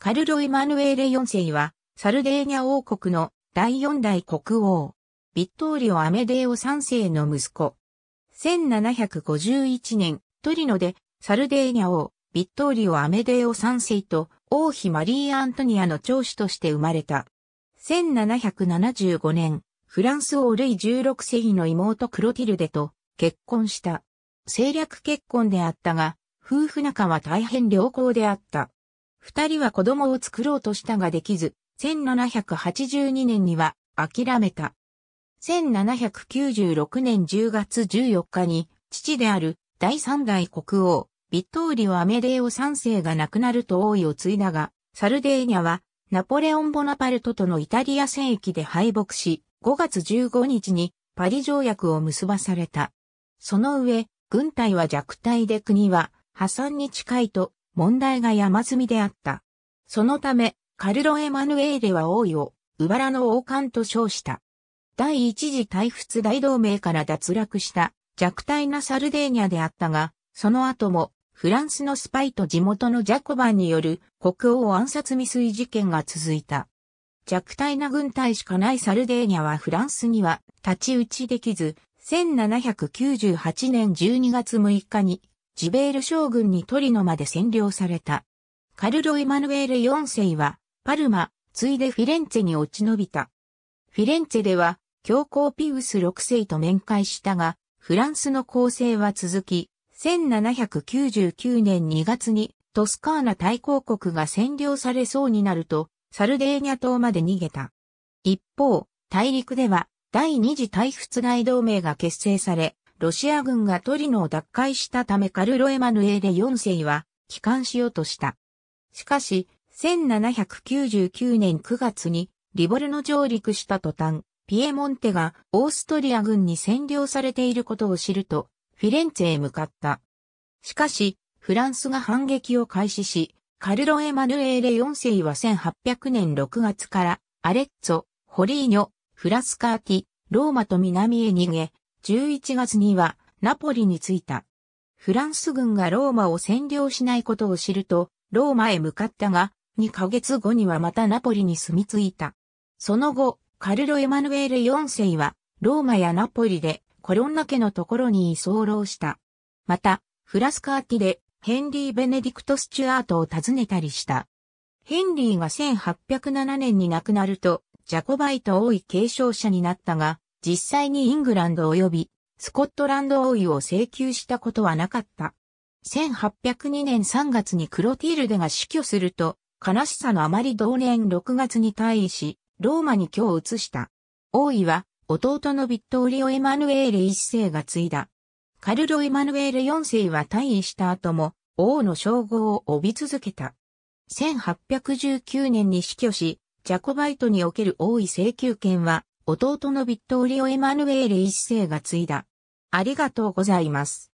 カルロ・イマヌエーレ4世は、サルデーニャ王国の第四代国王、ビットーリオ・アメデーオ3世の息子。1751年、トリノで、サルデーニャ王、ビットーリオ・アメデーオ3世と、王妃マリー・アントニアの長子として生まれた。1775年、フランス王ルイ16世の妹クロティルデと結婚した。政略結婚であったが、夫婦仲は大変良好であった。二人は子供を作ろうとしたができず、1782年には諦めた。1796年10月14日に、父である第三代国王、ビットーリオ・アメデーオ三世が亡くなると王位を継いだが、サルデーニャはナポレオン・ボナパルトとのイタリア戦役で敗北し、5月15日にパリ条約を結ばされた。その上、軍隊は弱体で国は破産に近いと問題が山積みであった。そのため、カルロ・エマヌエーレは王位を、ウバラの王冠と称した。第一次大仏大同盟から脱落した弱体なサルデーニャであったが、その後もフランスのスパイと地元のジャコバンによる国王暗殺未遂事件が続いた。弱体な軍隊しかないサルデーニャはフランスには立ち打ちできず、1798年12月6日にジベール将軍にトリノまで占領された。カルロ・イマヌエール4世は、パルマ、ついでフィレンツェに落ち延びた。フィレンツェでは、教皇ピウス6世と面会したが、フランスの攻勢は続き、1799年2月にトスカーナ大公国が占領されそうになると、サルデーニャ島まで逃げた。一方、大陸では第二次大仏大同盟が結成され、ロシア軍がトリノを奪回したためカルロエマヌエーレ4世は帰還しようとした。しかし、1799年9月にリボルノ上陸した途端、ピエモンテがオーストリア軍に占領されていることを知ると、フィレンツェへ向かった。しかし、フランスが反撃を開始し、カルロエマヌエーレ4世は1800年6月から、アレッツォ、ホリーニョ、フラスカーティ、ローマと南へ逃げ、11月にはナポリに着いた。フランス軍がローマを占領しないことを知ると、ローマへ向かったが、2ヶ月後にはまたナポリに住み着いた。その後、カルロ・エマヌエル4世は、ローマやナポリで、コロンナ家のところに居候した。また、フラスカーティで、ヘンリー・ベネディクト・スチュアートを訪ねたりした。ヘンリーが1807年に亡くなると、ジャコバイト多い継承者になったが、実際にイングランド及びスコットランド王位を請求したことはなかった。1802年3月にクロティールデが死去すると、悲しさのあまり同年6月に退位し、ローマに居を移した。王位は、弟のビットーリオ・エマヌエール1世が継いだ。カルロ・エマヌエール4世は退位した後も、王の称号を帯び続けた。1819年に死去し、ジャコバイトにおける王位請求権は、弟のビットーリオ・エマヌエーレ一世が継いだ。ありがとうございます。